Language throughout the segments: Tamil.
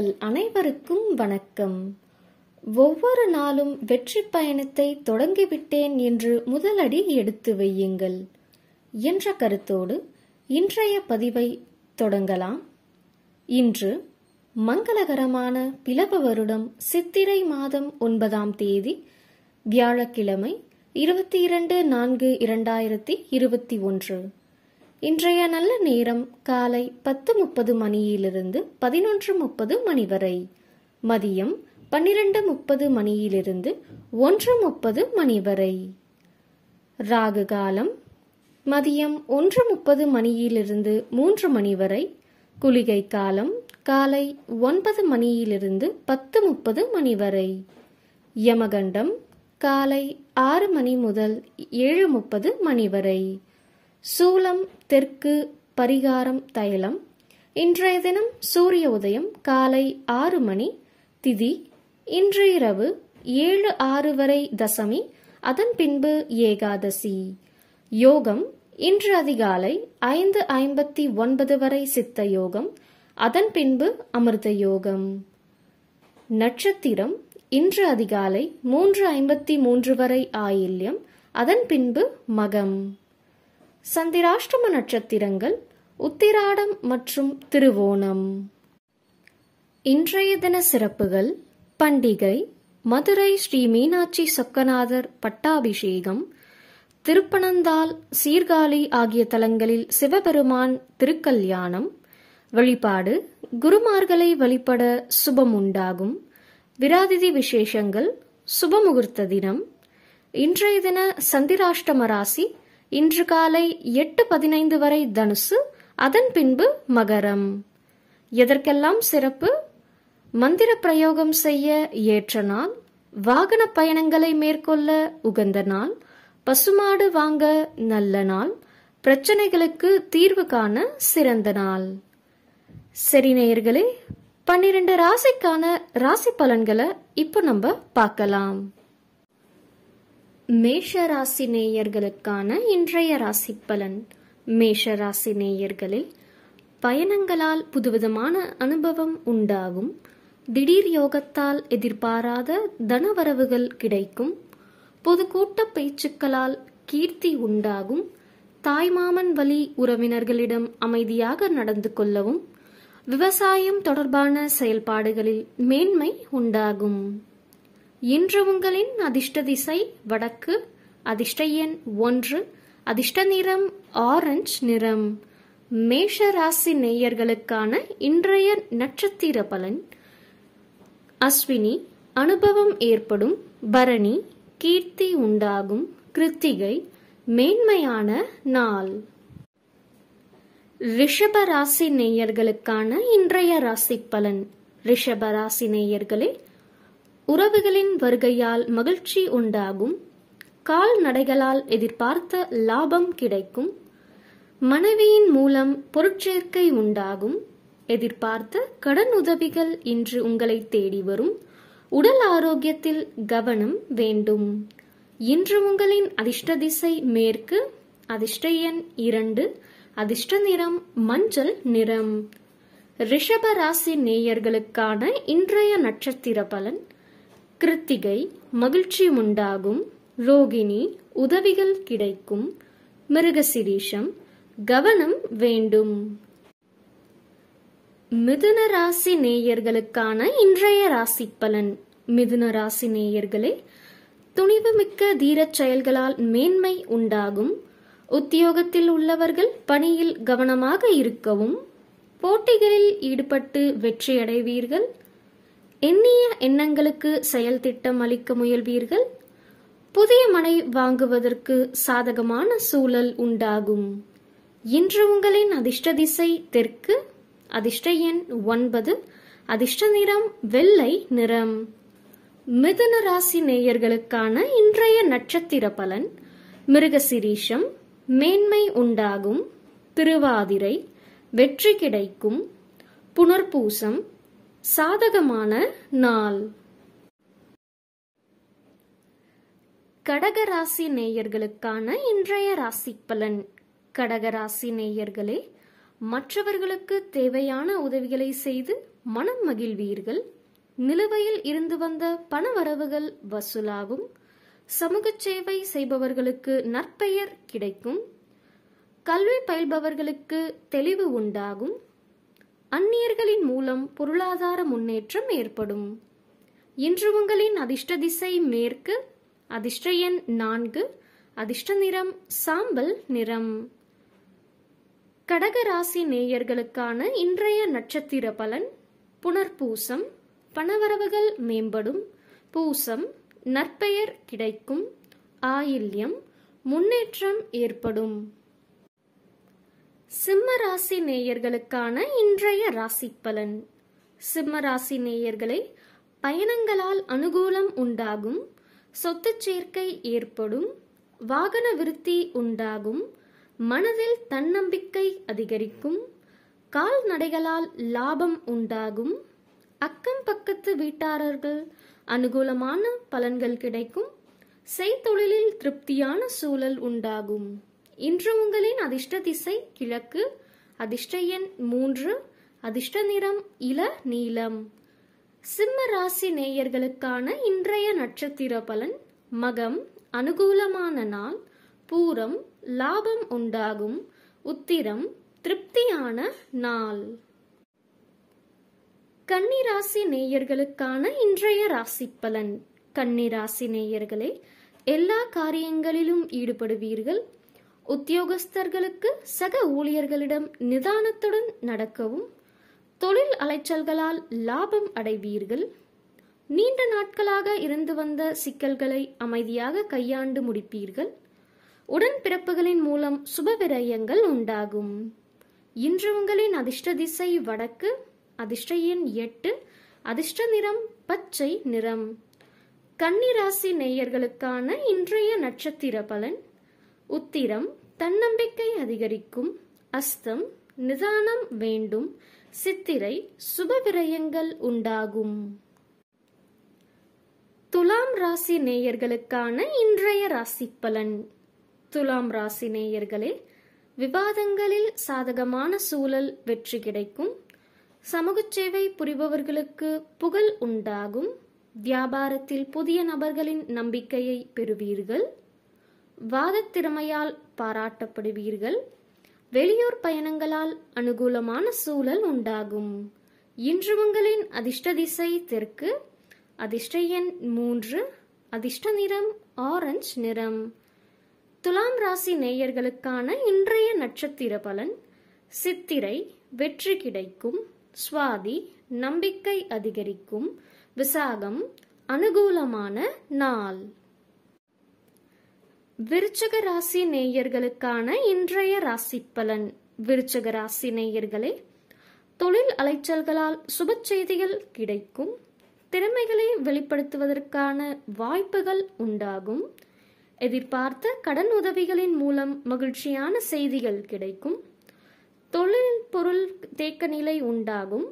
நேயர்கள் அனைவருக்கும் வணக்கம் ஒவ்வொரு நாளும் வெற்றி பயணத்தை தொடங்கிவிட்டேன் என்று முதலடி எடுத்து வையுங்கள் என்ற கருத்தோடு இன்றைய பதிவை தொடங்கலாம் இன்று மங்களகரமான பிளப வருடம் சித்திரை மாதம் ஒன்பதாம் தேதி வியாழக்கிழமை இருபத்தி இரண்டு நான்கு இரண்டாயிரத்தி இருபத்தி ஒன்று இன்றைய நல்ல நேரம் காலை பத்து முப்பது மணியிலிருந்து பதினொன்று முப்பது மணி வரை மதியம் பன்னிரண்டு முப்பது மணியிலிருந்து ஒன்று முப்பது மணி வரை ராகு காலம் மதியம் ஒன்று முப்பது மணியிலிருந்து மூன்று மணி வரை குளிகை காலம் காலை ஒன்பது மணியிலிருந்து பத்து முப்பது மணி வரை யமகண்டம் காலை ஆறு மணி முதல் ஏழு முப்பது மணி வரை சூலம் தெற்கு பரிகாரம் தைலம் இன்றைய தினம் சூரிய உதயம் காலை ஆறு மணி திதி இன்று இரவு ஏழு ஆறு வரை தசமி அதன் பின்பு ஏகாதசி யோகம் இன்று அதிகாலை ஐந்து ஐம்பத்தி ஒன்பது வரை சித்த யோகம் அதன் பின்பு அமிர்த யோகம் நட்சத்திரம் இன்று அதிகாலை மூன்று ஐம்பத்தி மூன்று வரை ஆயில்யம் அதன் பின்பு மகம் சந்திராஷ்டம நட்சத்திரங்கள் உத்திராடம் மற்றும் திருவோணம் இன்றைய தின சிறப்புகள் பண்டிகை மதுரை ஸ்ரீ மீனாட்சி சொக்கநாதர் பட்டாபிஷேகம் திருப்பனந்தால் சீர்காழி ஆகிய தலங்களில் சிவபெருமான் திருக்கல்யாணம் வழிபாடு குருமார்களை வழிபட சுபம் உண்டாகும் விராதிதி விசேஷங்கள் சுபமுகூர்த்த தினம் இன்றைய தின சந்திராஷ்டம ராசி இன்று காலை எட்டு பதினைந்து வரை தனுசு அதன் பின்பு மகரம் எதற்கெல்லாம் சிறப்பு மந்திர பிரயோகம் செய்ய ஏற்ற நாள் வாகன பயணங்களை மேற்கொள்ள உகந்த நாள் பசுமாடு வாங்க நல்ல நாள் பிரச்சனைகளுக்கு தீர்வு காண சிறந்த நாள் சரி நேயர்களே பன்னிரண்டு ராசிக்கான ராசி பலன்களை இப்போ நம்ம பார்க்கலாம் மேஷ ராசி நேயர்களுக்கான இன்றைய ராசி பலன் மேஷ ராசி நேயர்களில் பயணங்களால் புதுவிதமான அனுபவம் உண்டாகும் திடீர் யோகத்தால் எதிர்பாராத தனவரவுகள் கிடைக்கும் பொது கூட்ட பேச்சுக்களால் கீர்த்தி உண்டாகும் தாய்மாமன் வழி உறவினர்களிடம் அமைதியாக நடந்து கொள்ளவும் விவசாயம் தொடர்பான செயல்பாடுகளில் மேன்மை உண்டாகும் இன்று உங்களின் அதிர்ஷ்ட திசை வடக்கு அதிர்ஷ்ட எண் ஒன்று அதிர்ஷ்ட நிறம் ஆரஞ்சு நிறம் மேஷ ராசி நேயர்களுக்கான இன்றைய நட்சத்திர பலன் அஸ்வினி அனுபவம் ஏற்படும் பரணி கீர்த்தி உண்டாகும் கிருத்திகை மேன்மையான நாள் ரிஷப ராசி நேயர்களுக்கான இன்றைய ராசி பலன் ரிஷப ராசி நேயர்களே உறவுகளின் வருகையால் மகிழ்ச்சி உண்டாகும் கால்நடைகளால் எதிர்பார்த்த லாபம் கிடைக்கும் மனைவியின் மூலம் பொருட்சேர்க்கை உண்டாகும் எதிர்பார்த்த கடன் உதவிகள் இன்று உங்களை தேடி வரும் உடல் ஆரோக்கியத்தில் கவனம் வேண்டும் இன்று உங்களின் அதிர்ஷ்ட திசை மேற்கு அதிர்ஷ்ட எண் இரண்டு அதிர்ஷ்ட நிறம் மஞ்சள் நிறம் ரிஷப ராசி நேயர்களுக்கான இன்றைய நட்சத்திர பலன் கிருத்திகை மகிழ்ச்சி உண்டாகும் ரோகிணி உதவிகள் கிடைக்கும் மிருகசிரீஷம் கவனம் வேண்டும் மிதுன ராசி நேயர்களுக்கான இன்றைய ராசி பலன் மிதுன ராசி நேயர்களே துணிவு மிக்க தீரச் செயல்களால் மேன்மை உண்டாகும் உத்தியோகத்தில் உள்ளவர்கள் பணியில் கவனமாக இருக்கவும் போட்டிகளில் ஈடுபட்டு வெற்றியடைவீர்கள் எண்ணிய எண்ணங்களுக்கு செயல் திட்டம் அளிக்க முயல்வீர்கள் புதிய மனை வாங்குவதற்கு சாதகமான சூழல் உண்டாகும் இன்று உங்களின் அதிர்ஷ்ட திசை தெற்கு அதிர்ஷ்ட எண் ஒன்பது அதிர்ஷ்ட நிறம் வெள்ளை நிறம் மிதுன ராசி நேயர்களுக்கான இன்றைய நட்சத்திர பலன் மிருகசிரீஷம் மேன்மை உண்டாகும் திருவாதிரை வெற்றி கிடைக்கும் புனர்பூசம் சாதகமான நாள் கடகராசி நேயர்களுக்கான இன்றைய ராசி பலன் கடகராசி நேயர்களே மற்றவர்களுக்கு தேவையான உதவிகளை செய்து மனம் மகிழ்வீர்கள் நிலுவையில் இருந்து வந்த பணவரவுகள் வசூலாகும் சமூக சேவை செய்பவர்களுக்கு நற்பெயர் கிடைக்கும் கல்வி பயில்பவர்களுக்கு தெளிவு உண்டாகும் அந்நியர்களின் மூலம் பொருளாதார முன்னேற்றம் ஏற்படும் இன்று உங்களின் அதிர்ஷ்ட திசை மேற்கு அதிர்ஷ்ட எண் நான்கு அதிர்ஷ்ட நிறம் சாம்பல் நிறம் கடகராசி நேயர்களுக்கான இன்றைய நட்சத்திர பலன் புனர்பூசம் பணவரவுகள் மேம்படும் பூசம் நற்பெயர் கிடைக்கும் ஆயில்யம் முன்னேற்றம் ஏற்படும் சிம்ம ராசி நேயர்களுக்கான இன்றைய ராசி பலன் சிம்ம ராசி நேயர்களை பயணங்களால் அனுகூலம் உண்டாகும் சொத்து சேர்க்கை ஏற்படும் வாகன விருத்தி உண்டாகும் மனதில் தன்னம்பிக்கை அதிகரிக்கும் கால்நடைகளால் லாபம் உண்டாகும் அக்கம் பக்கத்து வீட்டாரர்கள் அனுகூலமான பலன்கள் கிடைக்கும் செய்தொழிலில் திருப்தியான சூழல் உண்டாகும் இன்று உங்களின் அதிர்ஷ்ட திசை கிழக்கு அதிர்ஷ்ட எண் மூன்று அதிர்ஷ்ட நிறம் இள நீலம் சிம்ம ராசி நேயர்களுக்கான இன்றைய நட்சத்திர பலன் மகம் அனுகூலமான நாள் பூரம் லாபம் உண்டாகும் உத்திரம் திருப்தியான நாள் கன்னிராசி நேயர்களுக்கான இன்றைய ராசி பலன் கன்னிராசி நேயர்களே எல்லா காரியங்களிலும் ஈடுபடுவீர்கள் உத்தியோகஸ்தர்களுக்கு சக ஊழியர்களிடம் நிதானத்துடன் நடக்கவும் தொழில் அலைச்சல்களால் லாபம் அடைவீர்கள் நீண்ட நாட்களாக இருந்து வந்த சிக்கல்களை அமைதியாக கையாண்டு முடிப்பீர்கள் உடன்பிறப்புகளின் மூலம் சுபவிரயங்கள் உண்டாகும் இன்று உங்களின் அதிர்ஷ்ட திசை வடக்கு அதிர்ஷ்ட எண் எட்டு அதிர்ஷ்ட நிறம் பச்சை நிறம் கன்னிராசி நேயர்களுக்கான இன்றைய நட்சத்திர பலன் உத்திரம் தன்னம்பிக்கை அதிகரிக்கும் அஸ்தம் நிதானம் வேண்டும் சித்திரை சுப விரயங்கள் உண்டாகும் துலாம் ராசி நேயர்களுக்கான இன்றைய ராசி பலன் துலாம் ராசி நேயர்களே விவாதங்களில் சாதகமான சூழல் வெற்றி கிடைக்கும் சமூக சேவை புரிபவர்களுக்கு புகழ் உண்டாகும் வியாபாரத்தில் புதிய நபர்களின் நம்பிக்கையை பெறுவீர்கள் வாதத்திறமையால் பாராட்டப்படுவீர்கள் வெளியூர் பயணங்களால் அனுகூலமான சூழல் உண்டாகும் இன்று உங்களின் அதிர்ஷ்ட திசை தெற்கு அதிர்ஷ்ட எண் மூன்று அதிர்ஷ்ட நிறம் ஆரஞ்சு நிறம் துலாம் ராசி நேயர்களுக்கான இன்றைய நட்சத்திர பலன் சித்திரை வெற்றி கிடைக்கும் சுவாதி நம்பிக்கை அதிகரிக்கும் விசாகம் அனுகூலமான நாள் விருச்சக ராசி நேயர்களுக்கான இன்றைய ராசி பலன் விருச்சக ராசி நேயர்களே தொழில் அலைச்சல்களால் சுப செய்திகள் கிடைக்கும் திறமைகளை வெளிப்படுத்துவதற்கான வாய்ப்புகள் உண்டாகும் எதிர்பார்த்த கடன் உதவிகளின் மூலம் மகிழ்ச்சியான செய்திகள் கிடைக்கும் தொழில் பொருள் தேக்க நிலை உண்டாகும்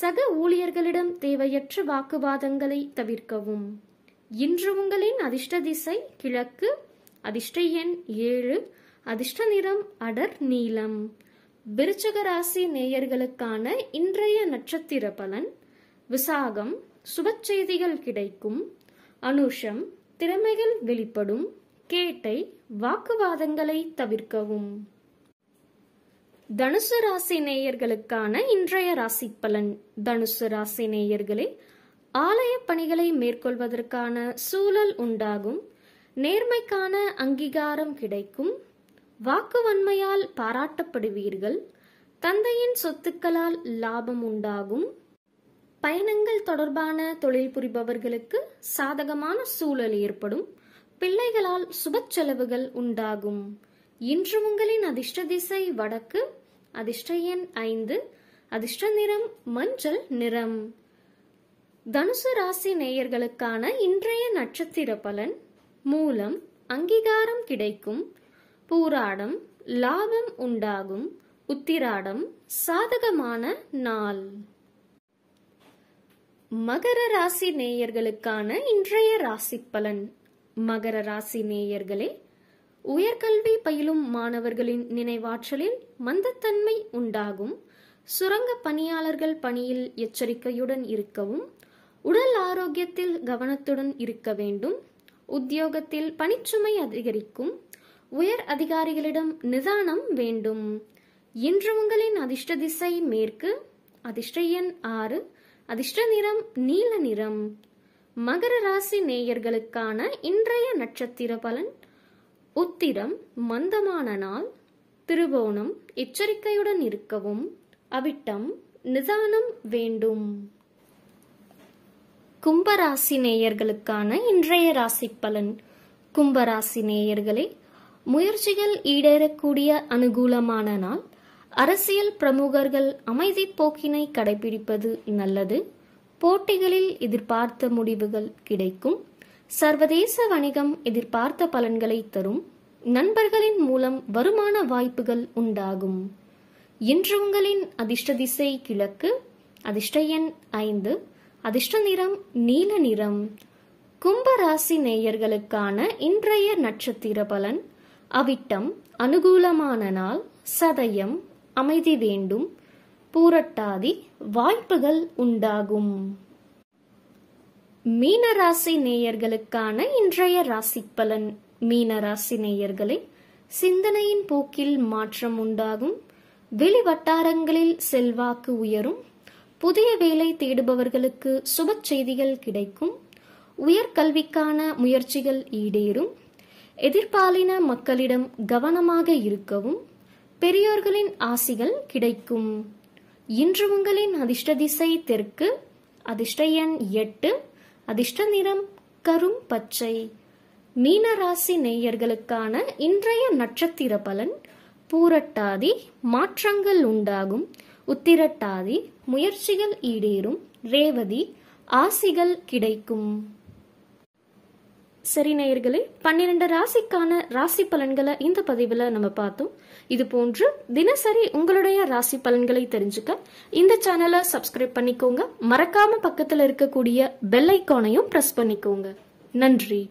சக ஊழியர்களிடம் தேவையற்ற வாக்குவாதங்களை தவிர்க்கவும் இன்று உங்களின் அதிர்ஷ்ட திசை கிழக்கு அதிர்ஷ்ட எண் ஏழு அதிர்ஷ்ட நிறம் அடர் நீலம் விருச்சக ராசி நேயர்களுக்கான இன்றைய நட்சத்திர பலன் விசாகம் சுப செய்திகள் கிடைக்கும் அனுஷம் திறமைகள் வெளிப்படும் கேட்டை வாக்குவாதங்களை தவிர்க்கவும் தனுசு ராசி நேயர்களுக்கான இன்றைய ராசி பலன் தனுசு ராசி நேயர்களே ஆலய பணிகளை மேற்கொள்வதற்கான சூழல் உண்டாகும் நேர்மைக்கான அங்கீகாரம் கிடைக்கும் வாக்குவன்மையால் பாராட்டப்படுவீர்கள் தந்தையின் சொத்துக்களால் லாபம் உண்டாகும் பயணங்கள் தொடர்பான தொழில் புரிபவர்களுக்கு சாதகமான சூழல் ஏற்படும் பிள்ளைகளால் சுப செலவுகள் உண்டாகும் இன்று உங்களின் அதிர்ஷ்ட திசை வடக்கு அதிர்ஷ்ட எண் ஐந்து அதிர்ஷ்ட நிறம் மஞ்சள் நிறம் தனுசு ராசி நேயர்களுக்கான இன்றைய நட்சத்திர பலன் மூலம் அங்கீகாரம் கிடைக்கும் பூராடம் லாபம் உண்டாகும் உத்திராடம் சாதகமான நாள் மகர ராசி நேயர்களுக்கான இன்றைய ராசி பலன் மகர ராசி நேயர்களே உயர்கல்வி பயிலும் மாணவர்களின் நினைவாற்றலில் மந்தத்தன்மை உண்டாகும் சுரங்க பணியாளர்கள் பணியில் எச்சரிக்கையுடன் இருக்கவும் உடல் ஆரோக்கியத்தில் கவனத்துடன் இருக்க வேண்டும் உத்தியோகத்தில் பணிச்சுமை அதிகரிக்கும் உயர் அதிகாரிகளிடம் நிதானம் வேண்டும் இன்று உங்களின் அதிர்ஷ்ட திசை மேற்கு அதிர்ஷ்ட எண் ஆறு அதிர்ஷ்ட நிறம் நீல நிறம் மகர ராசி நேயர்களுக்கான இன்றைய நட்சத்திர பலன் உத்திரம் மந்தமான நாள் திருபோணம் எச்சரிக்கையுடன் இருக்கவும் அவிட்டம் நிதானம் வேண்டும் கும்பராசி நேயர்களுக்கான இன்றைய ராசி பலன் கும்பராசி நேயர்களே முயற்சிகள் ஈடேறக்கூடிய அனுகூலமான நாள் அரசியல் பிரமுகர்கள் அமைதி போக்கினை கடைபிடிப்பது நல்லது போட்டிகளில் எதிர்பார்த்த முடிவுகள் கிடைக்கும் சர்வதேச வணிகம் எதிர்பார்த்த பலன்களை தரும் நண்பர்களின் மூலம் வருமான வாய்ப்புகள் உண்டாகும் இன்று உங்களின் அதிர்ஷ்ட திசை கிழக்கு அதிர்ஷ்ட எண் ஐந்து அதிர்ஷ்ட நிறம் நீல நிறம் கும்பராசி நேயர்களுக்கான இன்றைய நட்சத்திர பலன் அவிட்டம் அனுகூலமான நாள் சதயம் அமைதி வேண்டும் பூரட்டாதி வாய்ப்புகள் உண்டாகும் மீனராசி நேயர்களுக்கான இன்றைய ராசி பலன் மீனராசி நேயர்களை சிந்தனையின் போக்கில் மாற்றம் உண்டாகும் வெளிவட்டாரங்களில் செல்வாக்கு உயரும் புதிய வேலை தேடுபவர்களுக்கு சுப செய்திகள் கிடைக்கும் உயர்கல்விக்கான முயற்சிகள் ஈடேறும் எதிர்பாலின மக்களிடம் கவனமாக இருக்கவும் பெரியோர்களின் ஆசிகள் கிடைக்கும் இன்று உங்களின் அதிர்ஷ்ட திசை தெற்கு அதிர்ஷ்ட எண் எட்டு அதிர்ஷ்ட நிறம் கரும் பச்சை மீனராசி நேயர்களுக்கான இன்றைய நட்சத்திர பலன் பூரட்டாதி மாற்றங்கள் உண்டாகும் உத்திரட்டாதி முயற்சிகள் ஈடேறும் ரேவதி ஆசிகள் கிடைக்கும் சரி நேயர்களே பன்னிரண்டு ராசிக்கான ராசி பலன்களை இந்த பதிவில் நம்ம பார்த்தோம் இது போன்று தினசரி உங்களுடைய ராசி பலன்களை தெரிஞ்சுக்க இந்த சேனலை சப்ஸ்கிரைப் பண்ணிக்கோங்க மறக்காம பக்கத்தில் இருக்கக்கூடிய பெல் ஐக்கானையும் ப்ரெஸ் பண்ணிக்கோங்க நன்றி